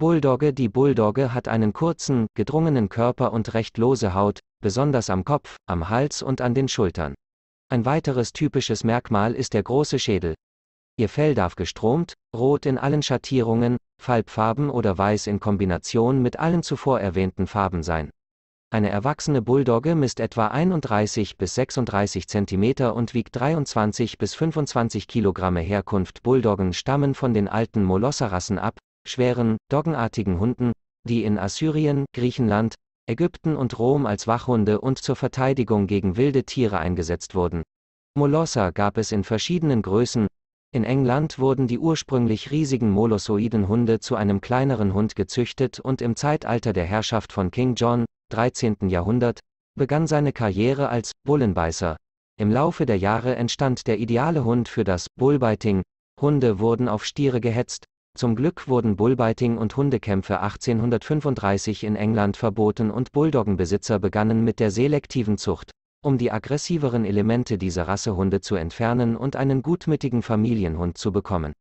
Bulldogge Die Bulldogge hat einen kurzen, gedrungenen Körper und recht lose Haut, besonders am Kopf, am Hals und an den Schultern. Ein weiteres typisches Merkmal ist der große Schädel. Ihr Fell darf gestromt, rot in allen Schattierungen, Falbfarben oder weiß in Kombination mit allen zuvor erwähnten Farben sein. Eine erwachsene Bulldogge misst etwa 31 bis 36 cm und wiegt 23 bis 25 kg. Herkunft Bulldoggen stammen von den alten Molosserrassen ab, schweren, doggenartigen Hunden, die in Assyrien, Griechenland, Ägypten und Rom als Wachhunde und zur Verteidigung gegen wilde Tiere eingesetzt wurden. Molosser gab es in verschiedenen Größen, in England wurden die ursprünglich riesigen molossoiden Hunde zu einem kleineren Hund gezüchtet und im Zeitalter der Herrschaft von King John, 13. Jahrhundert, begann seine Karriere als Bullenbeißer. Im Laufe der Jahre entstand der ideale Hund für das Bullbiting, Hunde wurden auf Stiere gehetzt, zum Glück wurden Bullbiting und Hundekämpfe 1835 in England verboten und Bulldoggenbesitzer begannen mit der selektiven Zucht, um die aggressiveren Elemente dieser Rassehunde zu entfernen und einen gutmütigen Familienhund zu bekommen